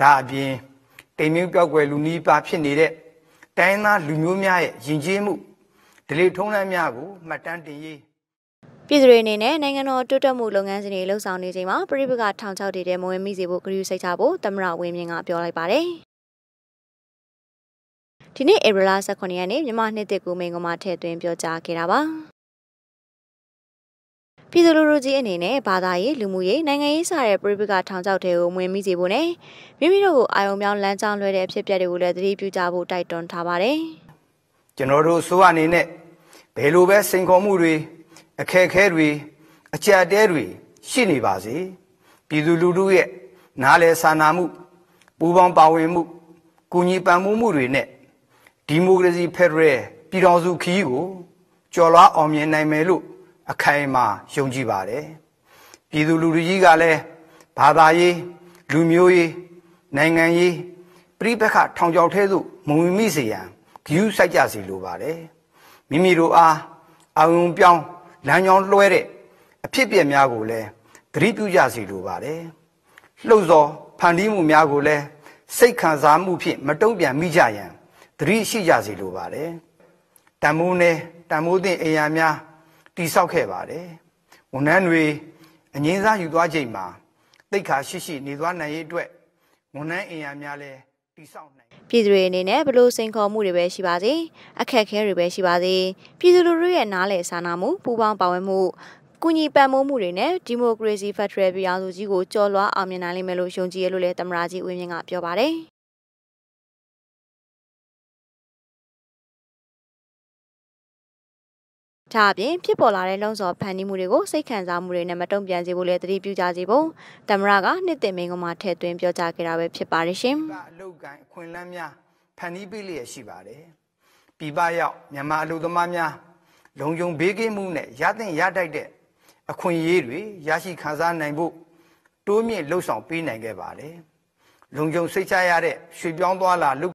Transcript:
ဒါအပြင် တိမ်မြုပ်ပြောက်ွယ်လူနီးပါဖြစ်နေတဲ့တိုင်းသားလူမျိုးများရဲ့ယဉ်ကျေးမှုဒလေထုံးလမ်းများကိုမှတ်တမ်းတင်ရေးပြည်သူတွေအနေနဲ့နိုင်ငံတော်တိုးတက်မှုလုပ်ငန်းစဉ်တွေလှုပ်ဆောင်နေချိန်မှာပြိပကထောင်ချောက်တွေထဲမဝင်မိစေဖို့ဂရုစိုက်ကြဖို့သမရဝင်းမြင့်ကပြောလိုက်ပါတယ်။ဒီနေ့ဧပြီလ18ရက်နေ့မြန်မာနှစ်သစ်ကူမင်းကမှထည့်သွင်းပြောကြားခဲ့တာပါ။ပြည်သူလူထုကြီးအနေနဲ့ဘာသာရေးလူမှုရေးနိုင်ငံရေးစတဲ့ပြည်ပကထောင်ချောက်တွေကိုဝင်မိစေဖို့နဲ့မိမိတို့ကိုအာရုံပြောင်းလမ်းကြောင်းလွှဲတဲ့အဖြစ်အပျက်တွေကိုလည်းသတိပြုကြဖို့တိုက်တွန်းထားပါတယ်။ကျွန်တော်တို့ဆိုအနေနဲ့ဘယ်လိုပဲစိန်ခေါ်မှုတွေ အခက်အခဲတွေအကြက်တဲတွေရှိနေပါစေပြည်သူလူထုရဲ့နားလည်စာနာမှု ပူးပေါင်းပါဝင်မှု ကူညီပံ့ပိုးမှုတွေနဲ့ဒီမိုကရေစီဖက်ဒရယ်ပြည်တော်စုခရီးကိုကျော်လွှားအောင်မြင်နိုင်မယ်လို့အခိုင်အမာယုံကြည်ပါတယ်ပြည်သူလူထုကြီးကလည်းဘာသာရေးလူမျိုးရေးနိုင်ငံရေးပြိပက္ခထောင်ချောက်ထဲသို့မဝင်မိစေရန်ဂရုစိုက်ကြစီလိုပါတယ်မိမိတို့အားအာရုံပြောင်းလမ်းကြောင်းလွှဲတဲ့အဖြစ်ပြက်များကိုလည်းသတိပြုကြစီလိုပါတယ်လှုပ်သောဖန်တီးမှုများကိုလည်းစိတ်ခံစားမှုဖြင့်မတုံ့ပြန်မိကြရန်သတိရှိကြစီလိုပါတယ်တန်မိုးနဲ့တန်မိုးသင့်အိမ်ယာများတိဆောက်ခဲ့ပါတယ်ဝန်ထမ်းတွေအငင်းစားယူသွားချိန်မှာတိတ်ခါရှိရှိ နေသွားနိုင်ရေးအတွက်ဝန်ထမ်းအင်အားများလည်းတိဆောက်နိုင်ပြည်သူတွေအနေနဲ့ဘလို့စိန်ခေါ်မှုတွေပဲရှိပါစေအခက်အခဲတွေပဲရှိပါစေပြည်သူလူထုရဲ့နားလည်စာနာမှုပူးပေါင်းပါဝင်မှုကူညီပံ့ပိုးမှုတွေနဲ့ဒီမိုကရေစီဖက်ဒရယ်ပြည်အောင်စုကြီးကိုကျော်လွှားအောင်မြင်နိုင်လိမ့်မယ်လို့ယုံကြည်ရလို့လည်းသမရာကြီးဦးမြင့်ကပြောပါတယ်ဒါအပြင်ဖြစ်ပေါ်လာတဲ့လုံဆော်ဖန်တီးမှုတွေကိုစိတ်ခံစားမှုတွေနဲ့မတုံ့ပြန်စေဖို့လည်းသတိပြုကြစေဖို့တမရကနှစ်သိမ့်မင်းကမှထည့်သွင်းပြောကြားခဲ့တာပဲဖြစ်ပါတယ်ရှင်။အလုတ်ကန်အခွင့်အလမ်းများဖန်တီးပေးလျက်ရှိပါတယ်။ပြည်ပရောက်မြန်မာအလုသမားများလုံခြုံဘေးကင်းမှုနဲ့ရသင့်ရတိုက်တဲ့အခွင့်အရေးတွေရရှိခံစားနိုင်ဖို့တိုးမြင့်လှုံ့ဆော်ပေးနိုင်ခဲ့ပါတယ်။လုံခြုံစိတ်ချရတဲ့ရွှေပြောင်းသွားလာလု